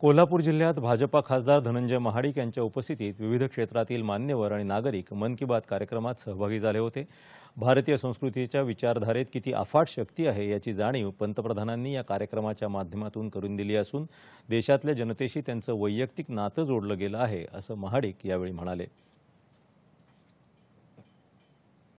कोल्हापूर जिल्ह्यात भाजपा खासदार धनंजय महाडिक यांच्या उपस्थितीत विविध क्षेत्रातील मान्यवर आणि नागरिक मन की बात कार्यक्रमात सहभागी झाले होते भारतीय संस्कृतीच्या विचारधारेत किती अफाट शक्ती आहे याची जाणीव पंतप्रधानांनी या कार्यक्रमाच्या माध्यमातून करून दिली असून देशातल्या जनतेशी त्यांचं वैयक्तिक नातं जोडलं गेलं आहे असं महाडिक यावेळी म्हणाले